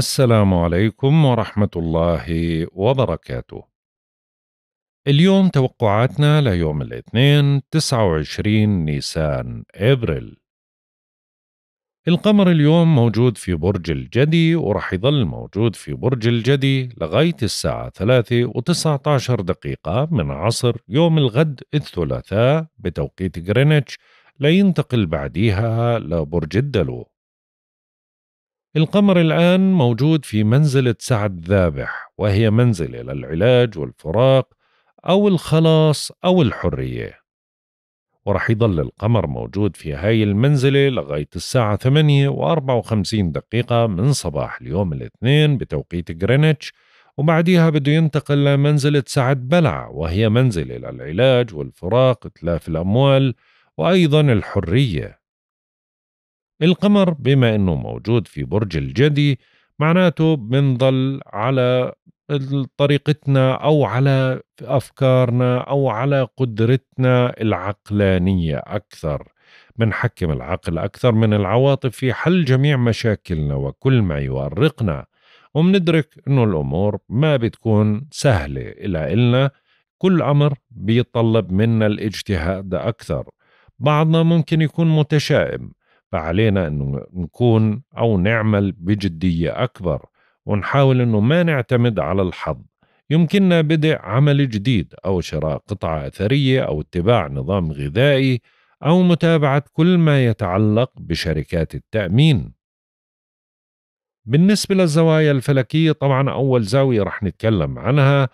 السلام عليكم ورحمة الله وبركاته. اليوم توقعاتنا ليوم الاثنين 29 نيسان ابريل. القمر اليوم موجود في برج الجدي ورح يظل موجود في برج الجدي لغاية الساعة 3 و19 دقيقة من عصر يوم الغد الثلاثاء بتوقيت غرينتش لينتقل بعديها لبرج الدلو. القمر الآن موجود في منزلة سعد ذابح وهي منزلة للعلاج والفراق أو الخلاص أو الحرية ورح يضل القمر موجود في هاي المنزلة لغاية الساعة 8 و54 دقيقة من صباح اليوم الاثنين بتوقيت غرينتش وبعديها بده ينتقل لمنزلة سعد بلع وهي منزلة للعلاج والفراق تلاف الأموال وأيضا الحرية القمر بما انه موجود في برج الجدي معناته بنضل على طريقتنا او على افكارنا او على قدرتنا العقلانيه اكثر بنحكم العقل اكثر من العواطف في حل جميع مشاكلنا وكل ما يؤرقنا ومندرك انه الامور ما بتكون سهله الا النا كل امر بيطلب منا الاجتهاد اكثر بعضنا ممكن يكون متشائم فعلينا أنه نكون أو نعمل بجدية أكبر ونحاول أنه ما نعتمد على الحظ يمكننا بدء عمل جديد أو شراء قطعة أثرية أو اتباع نظام غذائي أو متابعة كل ما يتعلق بشركات التأمين بالنسبة للزوايا الفلكية طبعا أول زاوية رح نتكلم عنها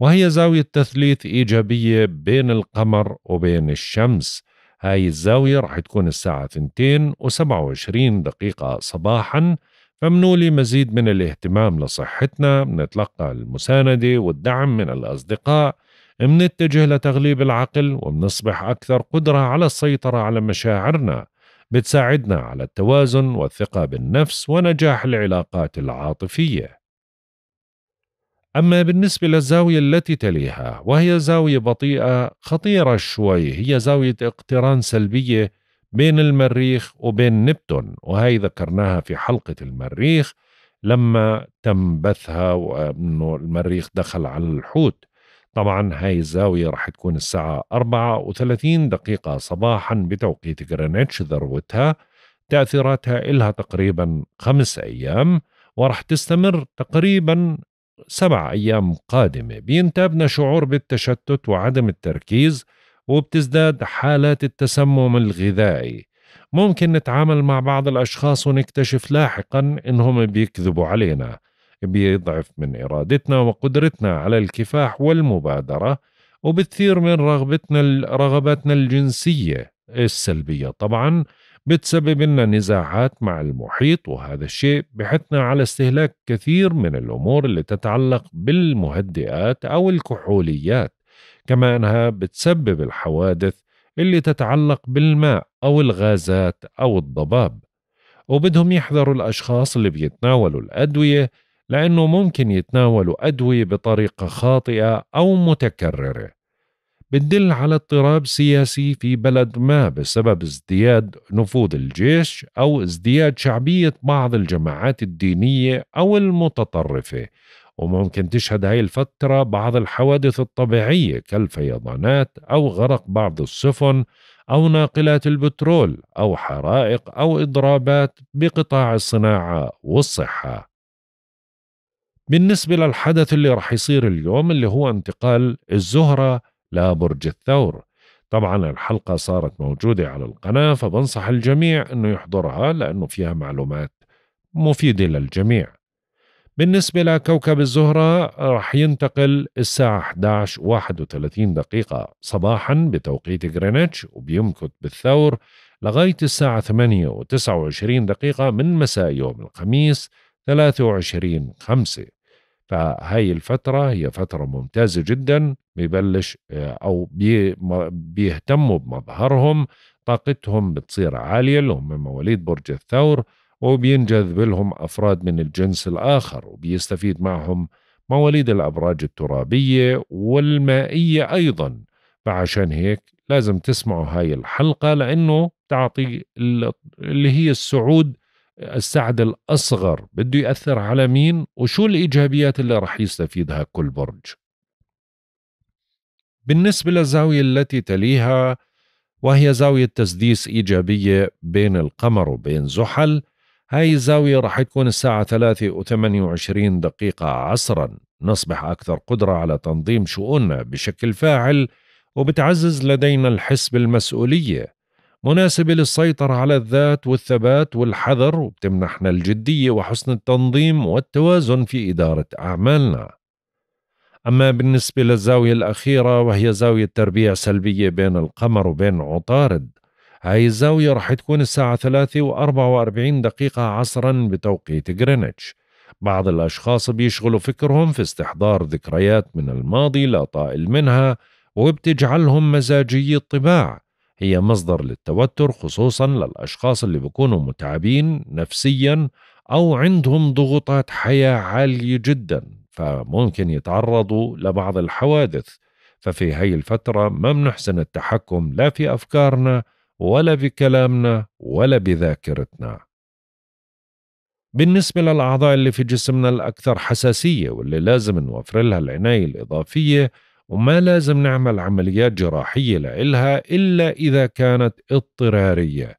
وهي زاوية تثليث إيجابية بين القمر وبين الشمس هاي الزاوية رح تكون الساعة 2 و27 دقيقة صباحا فمنولي لي مزيد من الاهتمام لصحتنا بنتلقى المساندة والدعم من الأصدقاء منتجه لتغليب العقل ومنصبح أكثر قدرة على السيطرة على مشاعرنا بتساعدنا على التوازن والثقة بالنفس ونجاح العلاقات العاطفية أما بالنسبة للزاوية التي تليها وهي زاوية بطيئة خطيرة شوي هي زاوية اقتران سلبية بين المريخ وبين نبتون وهي ذكرناها في حلقة المريخ لما تم بثها وأنه المريخ دخل على الحوت طبعا هاي الزاوية رح تكون الساعة 34 دقيقة صباحا بتوقيت غرينتش ذروتها تأثيراتها إلها تقريبا خمس أيام ورح تستمر تقريبا سبع أيام قادمة بينتابنا شعور بالتشتت وعدم التركيز وبتزداد حالات التسمم الغذائي ممكن نتعامل مع بعض الأشخاص ونكتشف لاحقا إنهم بيكذبوا علينا بيضعف من إرادتنا وقدرتنا على الكفاح والمبادرة وبتثير من رغبتنا رغباتنا الجنسية السلبية طبعا بتسبب لنا نزاعات مع المحيط وهذا الشيء بحثنا على استهلاك كثير من الأمور اللي تتعلق بالمهدئات أو الكحوليات كما أنها بتسبب الحوادث اللي تتعلق بالماء أو الغازات أو الضباب وبدهم يحذروا الأشخاص اللي بيتناولوا الأدوية لأنه ممكن يتناولوا أدوية بطريقة خاطئة أو متكررة بتدل على اضطراب سياسي في بلد ما بسبب ازدياد نفوذ الجيش أو ازدياد شعبية بعض الجماعات الدينية أو المتطرفة وممكن تشهد هاي الفترة بعض الحوادث الطبيعية كالفيضانات أو غرق بعض السفن أو ناقلات البترول أو حرائق أو إضرابات بقطاع الصناعة والصحة بالنسبة للحدث اللي رح يصير اليوم اللي هو انتقال الزهرة لا برج الثور طبعا الحلقة صارت موجودة على القناة فبنصح الجميع أنه يحضرها لأنه فيها معلومات مفيدة للجميع بالنسبة لكوكب الزهرة رح ينتقل الساعة 11 31 دقيقة صباحا بتوقيت غرينتش وبيمكث بالثور لغاية الساعة 8 و29 دقيقة من مساء يوم الخميس 23 5 فهاي الفترة هي فترة ممتازة جدا ببلش آه، او بي بيهتموا بمظهرهم طاقتهم بتصير عاليه اللي هم مواليد برج الثور وبينجذب لهم افراد من الجنس الاخر وبيستفيد معهم مواليد الابراج الترابيه والمائيه ايضا فعشان هيك لازم تسمعوا هاي الحلقه لانه تعطي اللي هي السعود السعد الاصغر بده ياثر على مين وشو الايجابيات اللي راح يستفيدها كل برج بالنسبة للزاوية التي تليها وهي زاوية تسديس إيجابية بين القمر وبين زحل هاي الزاوية رح تكون الساعة 3 وثمانية 28 دقيقة عصرا نصبح أكثر قدرة على تنظيم شؤوننا بشكل فاعل وبتعزز لدينا الحس بالمسؤولية مناسبة للسيطرة على الذات والثبات والحذر وبتمنحنا الجدية وحسن التنظيم والتوازن في إدارة أعمالنا أما بالنسبة للزاوية الأخيرة وهي زاوية تربيع سلبية بين القمر وبين عطارد هاي الزاوية رح تكون الساعة 3 و 44 دقيقة عصرا بتوقيت غرينتش بعض الأشخاص بيشغلوا فكرهم في استحضار ذكريات من الماضي لا طائل منها وبتجعلهم مزاجي الطباع هي مصدر للتوتر خصوصا للأشخاص اللي بيكونوا متعبين نفسيا أو عندهم ضغوطات حياة عالية جدا فممكن يتعرضوا لبعض الحوادث ففي هاي الفترة ما بنحسن التحكم لا في أفكارنا ولا بكلامنا ولا بذاكرتنا بالنسبة للأعضاء اللي في جسمنا الأكثر حساسية واللي لازم نوفر لها العناية الإضافية وما لازم نعمل عمليات جراحية لإلها إلا إذا كانت اضطرارية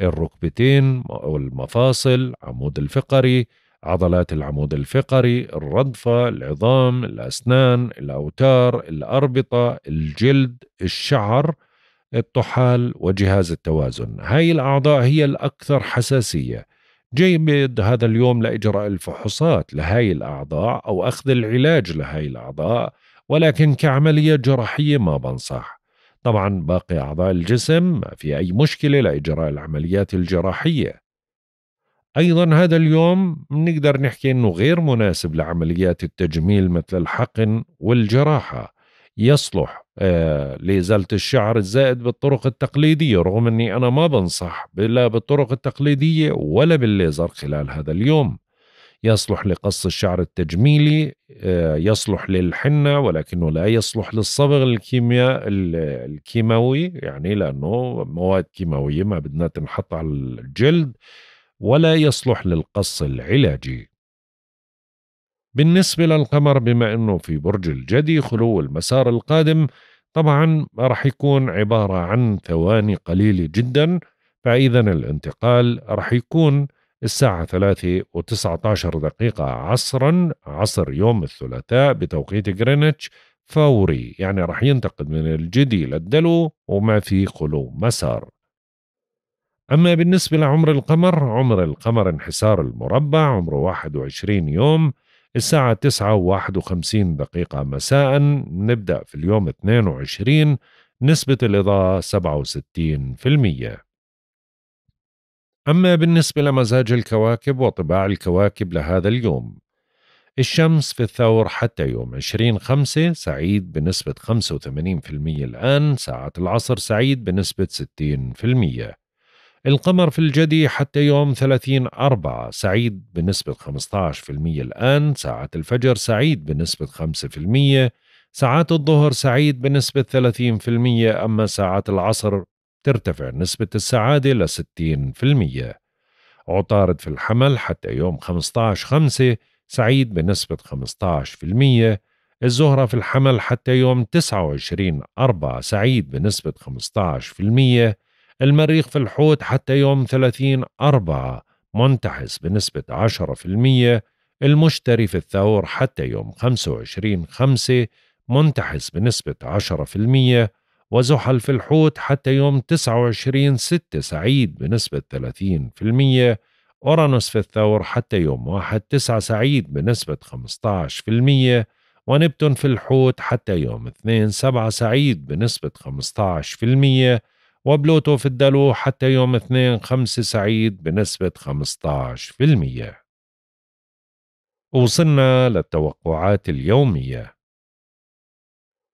الركبتين والمفاصل عمود الفقري عضلات العمود الفقري الرضفة العظام الأسنان الأوتار الأربطة الجلد الشعر الطحال وجهاز التوازن هاي الأعضاء هي الأكثر حساسية جيد هذا اليوم لإجراء الفحوصات لهاي الأعضاء أو أخذ العلاج لهاي الأعضاء ولكن كعملية جراحية ما بنصح طبعا باقي أعضاء الجسم ما في أي مشكلة لإجراء العمليات الجراحية أيضا هذا اليوم نقدر نحكي أنه غير مناسب لعمليات التجميل مثل الحقن والجراحة يصلح آه، لإزالة الشعر الزائد بالطرق التقليدية رغم أني أنا ما بنصح لا بالطرق التقليدية ولا بالليزر خلال هذا اليوم يصلح لقص الشعر التجميلي آه، يصلح للحنة ولكنه لا يصلح للصبغ الكيمياء الكيماوي يعني لأنه مواد كيماوية ما بدنا تنحط على الجلد ولا يصلح للقص العلاجي بالنسبة للقمر بما أنه في برج الجدي خلو المسار القادم طبعا راح يكون عبارة عن ثواني قليلة جدا فإذا الانتقال راح يكون الساعة ثلاثة وتسعة عشر دقيقة عصرا عصر يوم الثلاثاء بتوقيت غرينتش فوري يعني راح ينتقل من الجدي للدلو وما في خلو مسار أما بالنسبة لعمر القمر عمر القمر انحسار المربع عمره 21 يوم الساعة 9 و 51 دقيقة مساء نبدأ في اليوم 22 نسبة الإضاءة 67% أما بالنسبة لمزاج الكواكب وطباع الكواكب لهذا اليوم الشمس في الثور حتى يوم 20 خمسة سعيد بنسبة 85% الآن ساعة العصر سعيد بنسبة 60% القمر في الجدي حتى يوم 30 أربعة سعيد بنسبة 15% الآن ساعة الفجر سعيد بنسبة 5% ساعات الظهر سعيد بنسبة 30% أما ساعات العصر ترتفع نسبة السعادة ل 60% عطارد في الحمل حتى يوم 15 خمسة سعيد بنسبة 15% الزهرة في الحمل حتى يوم 29 أربعة سعيد بنسبة 15% المريخ في الحوت حتى يوم 30 أربعة منتحس بنسبة 10% المشتري في الثور حتى يوم 25 خمسة منتحس بنسبة 10% وزحل في الحوت حتى يوم 29 6 سعيد بنسبة 30% أورانوس في الثور حتى يوم 1 9 سعيد بنسبة 15% ونبتون في الحوت حتى يوم 2 7 سعيد بنسبة المية وبلوتو في الدلو حتى يوم 2 5 سعيد بنسبة 15% وصلنا للتوقعات اليومية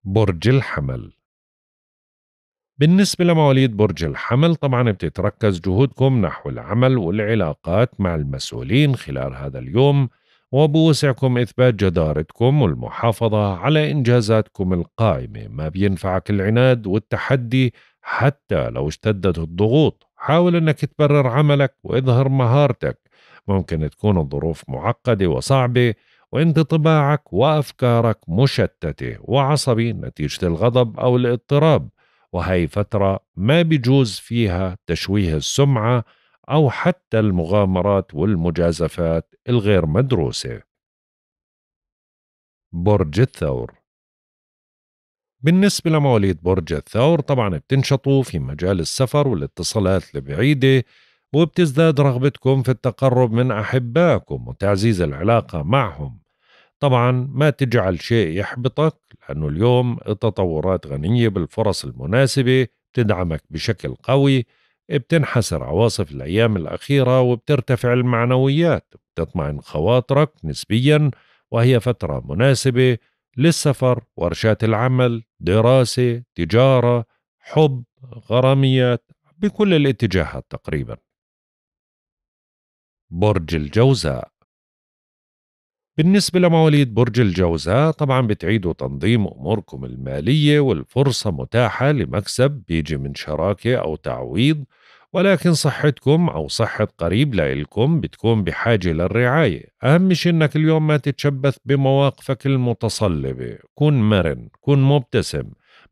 برج الحمل بالنسبة لمواليد برج الحمل طبعا بتتركز جهودكم نحو العمل والعلاقات مع المسؤولين خلال هذا اليوم وبوسعكم إثبات جدارتكم والمحافظة على إنجازاتكم القائمة ما بينفعك العناد والتحدي حتى لو اشتدت الضغوط حاول أنك تبرر عملك واظهر مهارتك ممكن تكون الظروف معقدة وصعبة وانت طباعك وأفكارك مشتتة وعصبي نتيجة الغضب أو الاضطراب وهي فترة ما بيجوز فيها تشويه السمعة أو حتى المغامرات والمجازفات الغير مدروسة برج الثور بالنسبة لمواليد برج الثور طبعا بتنشطوا في مجال السفر والاتصالات البعيدة وبتزداد رغبتكم في التقرب من أحبائكم وتعزيز العلاقة معهم طبعا ما تجعل شيء يحبطك لأنه اليوم التطورات غنية بالفرص المناسبة تدعمك بشكل قوي بتنحسر عواصف الأيام الأخيرة وبترتفع المعنويات بتطمئن خواطرك نسبيا وهي فترة مناسبة للسفر ورشات العمل دراسة تجارة حب غراميات بكل الاتجاهات تقريبا برج الجوزاء بالنسبة لمواليد برج الجوزاء طبعا بتعيدوا تنظيم أموركم المالية والفرصة متاحة لمكسب بيجي من شراكة أو تعويض ولكن صحتكم أو صحة قريب لإلكم بتكون بحاجة للرعاية أهم شيء إنك اليوم ما تتشبث بمواقفك المتصلبة كن مرن كن مبتسم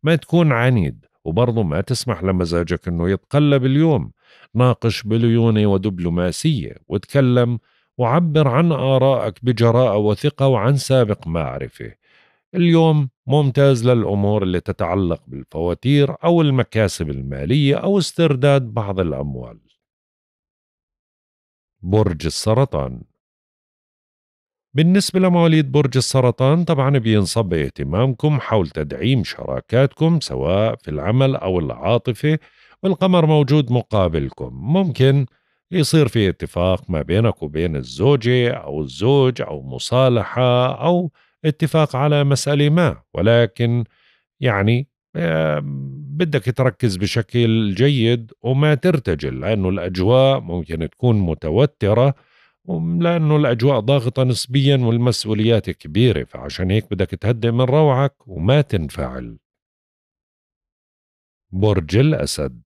ما تكون عنيد وبرضه ما تسمح لمزاجك إنه يتقلب اليوم ناقش بليونة ودبلوماسية وتكلم وعبر عن آرائك بجراءة وثقة وعن سابق معرفة اليوم ممتاز للأمور اللي تتعلق بالفواتير أو المكاسب المالية أو استرداد بعض الأموال برج السرطان بالنسبة لمواليد برج السرطان طبعا بينصب اهتمامكم حول تدعيم شراكاتكم سواء في العمل أو العاطفة والقمر موجود مقابلكم ممكن يصير في اتفاق ما بينك وبين الزوجة أو الزوج أو مصالحة أو اتفاق على مسألة ما ولكن يعني آه، بدك تركز بشكل جيد وما ترتجل لأنه الأجواء ممكن تكون متوترة لأنه الأجواء ضاغطة نسبيا والمسؤوليات كبيرة فعشان هيك بدك تهدئ من روعك وما تنفعل برج الأسد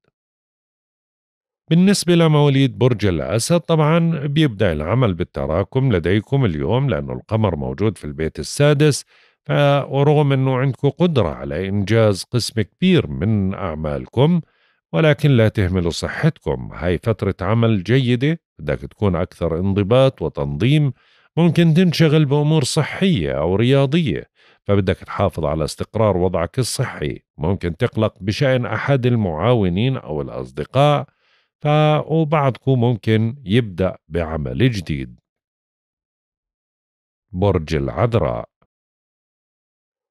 بالنسبة لمواليد برج الأسد طبعا بيبدأ العمل بالتراكم لديكم اليوم لأنه القمر موجود في البيت السادس ورغم أنه عندكم قدرة على إنجاز قسم كبير من أعمالكم ولكن لا تهملوا صحتكم هاي فترة عمل جيدة بدك تكون أكثر انضباط وتنظيم ممكن تنشغل بأمور صحية أو رياضية فبدك تحافظ على استقرار وضعك الصحي ممكن تقلق بشأن أحد المعاونين أو الأصدقاء ف وبعدكم ممكن يبدأ بعمل جديد برج العذراء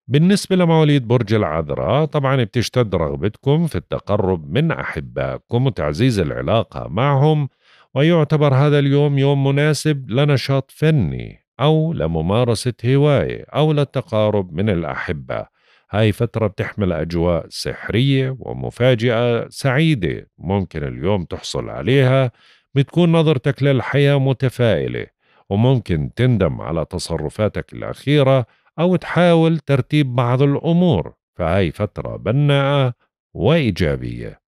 بالنسبة لمواليد برج العذراء طبعا بتشتد رغبتكم في التقرب من أحبائكم وتعزيز العلاقة معهم ويعتبر هذا اليوم يوم مناسب لنشاط فني أو لممارسة هواية أو للتقارب من الأحبة هاي فترة بتحمل أجواء سحرية ومفاجئة سعيدة ممكن اليوم تحصل عليها بتكون نظرتك للحياة متفائلة وممكن تندم على تصرفاتك الأخيرة أو تحاول ترتيب بعض الأمور فهاي فترة بناءة وإيجابية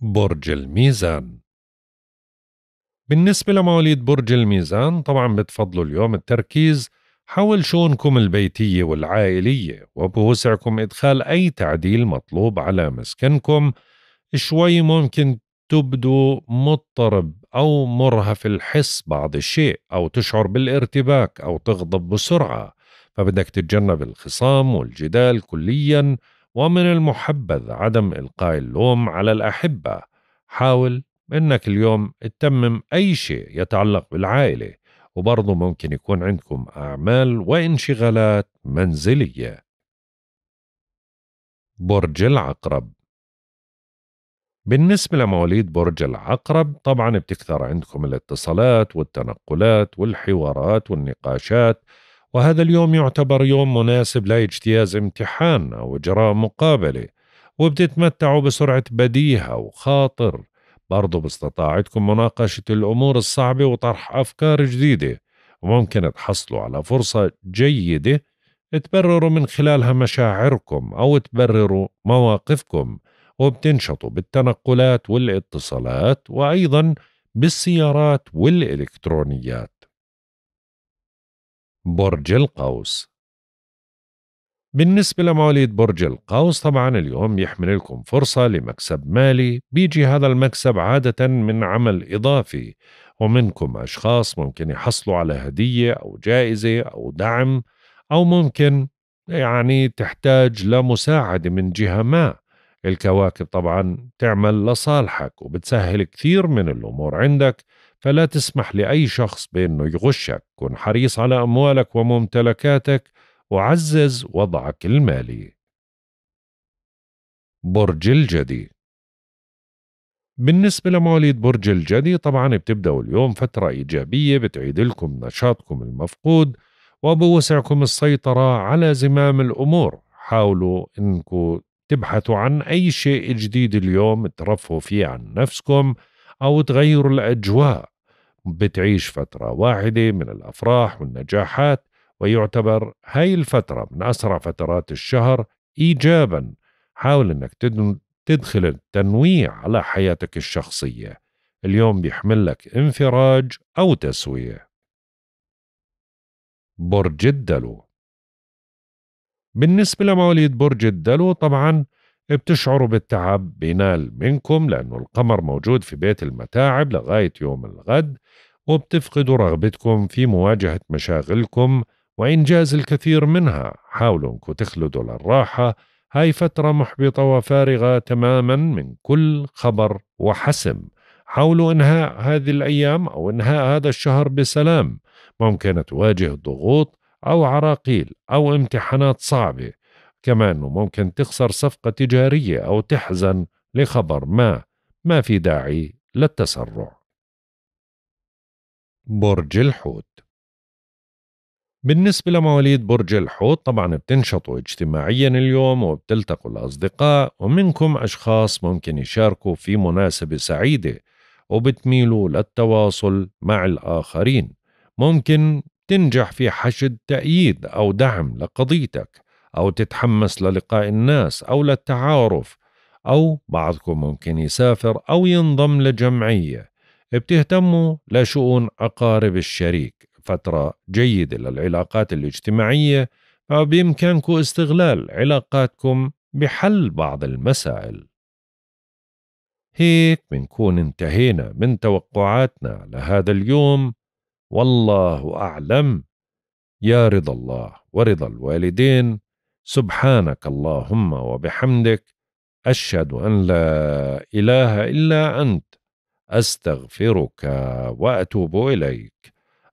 برج الميزان بالنسبة لمواليد برج الميزان طبعا بتفضلوا اليوم التركيز حول شؤونكم البيتية والعائلية وبوسعكم إدخال أي تعديل مطلوب على مسكنكم شوي ممكن تبدو مضطرب أو مرهف الحس بعض الشيء أو تشعر بالارتباك أو تغضب بسرعة فبدك تتجنب الخصام والجدال كليا ومن المحبذ عدم إلقاء اللوم على الأحبة حاول إنك اليوم تتمم أي شيء يتعلق بالعائلة وبرضه ممكن يكون عندكم أعمال وانشغالات منزلية برج العقرب بالنسبة لمواليد برج العقرب طبعا بتكثر عندكم الاتصالات والتنقلات والحوارات والنقاشات وهذا اليوم يعتبر يوم مناسب لاجتياز امتحان أو إجراء مقابلة وبتتمتعوا بسرعة بديهة وخاطر برضو باستطاعتكم مناقشة الأمور الصعبة وطرح أفكار جديدة وممكن تحصلوا على فرصة جيدة تبرروا من خلالها مشاعركم أو تبرروا مواقفكم وبتنشطوا بالتنقلات والاتصالات وأيضا بالسيارات والإلكترونيات برج القوس بالنسبة لمواليد برج القوس طبعا اليوم يحمل لكم فرصة لمكسب مالي بيجي هذا المكسب عادة من عمل إضافي ومنكم أشخاص ممكن يحصلوا على هدية أو جائزة أو دعم أو ممكن يعني تحتاج لمساعدة من جهة ما الكواكب طبعا تعمل لصالحك وبتسهل كثير من الأمور عندك فلا تسمح لأي شخص بأنه يغشك كن حريص على أموالك وممتلكاتك وعزز وضعك المالي برج الجدي بالنسبة لمواليد برج الجدي طبعا بتبدأوا اليوم فترة إيجابية بتعيد لكم نشاطكم المفقود وبوسعكم السيطرة على زمام الأمور حاولوا أنكم تبحثوا عن أي شيء جديد اليوم ترفهوا فيه عن نفسكم أو تغيروا الأجواء بتعيش فترة واحدة من الأفراح والنجاحات ويعتبر هاي الفترة من أسرع فترات الشهر إيجابا حاول أنك تدخل التنويع على حياتك الشخصية اليوم بيحمل لك انفراج أو تسوية برج الدلو بالنسبة لمواليد برج الدلو طبعا بتشعروا بالتعب بينال منكم لأنه القمر موجود في بيت المتاعب لغاية يوم الغد وبتفقدوا رغبتكم في مواجهة مشاغلكم وإنجاز الكثير منها حاولوا أنكم تخلدوا للراحة هاي فترة محبطة وفارغة تماما من كل خبر وحسم حاولوا إنهاء هذه الأيام أو إنهاء هذا الشهر بسلام ممكن تواجه ضغوط أو عراقيل أو امتحانات صعبة كمان ممكن تخسر صفقة تجارية أو تحزن لخبر ما ما في داعي للتسرع برج الحوت بالنسبة لمواليد برج الحوت طبعا بتنشطوا اجتماعيا اليوم وبتلتقوا الأصدقاء ومنكم أشخاص ممكن يشاركوا في مناسبة سعيدة وبتميلوا للتواصل مع الآخرين ممكن تنجح في حشد تأييد أو دعم لقضيتك أو تتحمس للقاء الناس أو للتعارف أو بعضكم ممكن يسافر أو ينضم لجمعية بتهتموا لشؤون أقارب الشريك فترة جيدة للعلاقات الاجتماعية فبإمكانكم استغلال علاقاتكم بحل بعض المسائل هيك بنكون انتهينا من توقعاتنا لهذا اليوم والله أعلم يا رضا الله ورضا الوالدين سبحانك اللهم وبحمدك أشهد أن لا إله إلا أنت أستغفرك وأتوب إليك